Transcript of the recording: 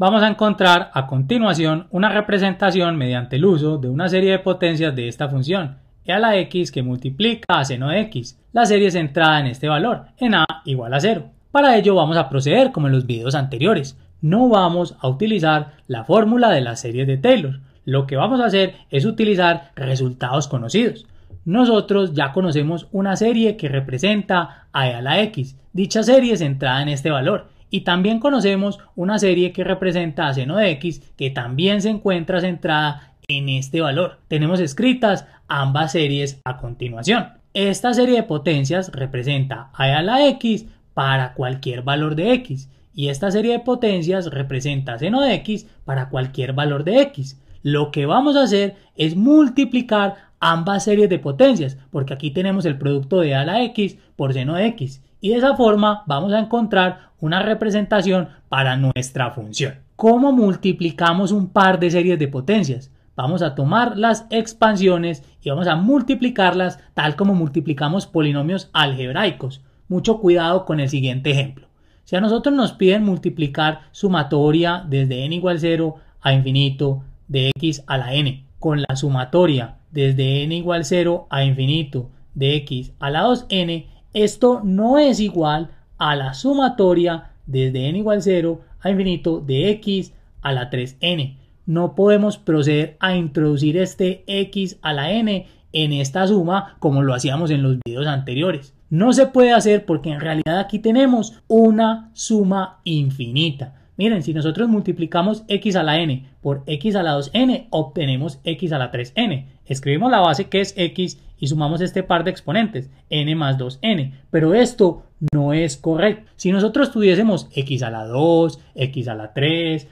vamos a encontrar a continuación una representación mediante el uso de una serie de potencias de esta función, e a la x que multiplica a seno de x, la serie centrada en este valor, en a igual a 0. Para ello vamos a proceder como en los videos anteriores, no vamos a utilizar la fórmula de las series de Taylor, lo que vamos a hacer es utilizar resultados conocidos. Nosotros ya conocemos una serie que representa a e a la x, dicha serie centrada en este valor, y también conocemos una serie que representa a seno de x que también se encuentra centrada en este valor. Tenemos escritas ambas series a continuación. Esta serie de potencias representa a, a la x para cualquier valor de x y esta serie de potencias representa seno de x para cualquier valor de x. Lo que vamos a hacer es multiplicar ambas series de potencias, porque aquí tenemos el producto de a la x por seno de x, y de esa forma vamos a encontrar una representación para nuestra función. ¿Cómo multiplicamos un par de series de potencias? Vamos a tomar las expansiones y vamos a multiplicarlas tal como multiplicamos polinomios algebraicos. Mucho cuidado con el siguiente ejemplo. Si a nosotros nos piden multiplicar sumatoria desde n igual 0 a infinito de x a la n, con la sumatoria desde n igual 0 a infinito de x a la 2n, esto no es igual a la sumatoria desde n igual 0 a infinito de x a la 3n. No podemos proceder a introducir este x a la n en esta suma como lo hacíamos en los videos anteriores. No se puede hacer porque en realidad aquí tenemos una suma infinita. Miren, si nosotros multiplicamos x a la n por x a la 2n, obtenemos x a la 3n. Escribimos la base que es x y sumamos este par de exponentes, n más 2n. Pero esto no es correcto. Si nosotros tuviésemos x a la 2, x a la 3,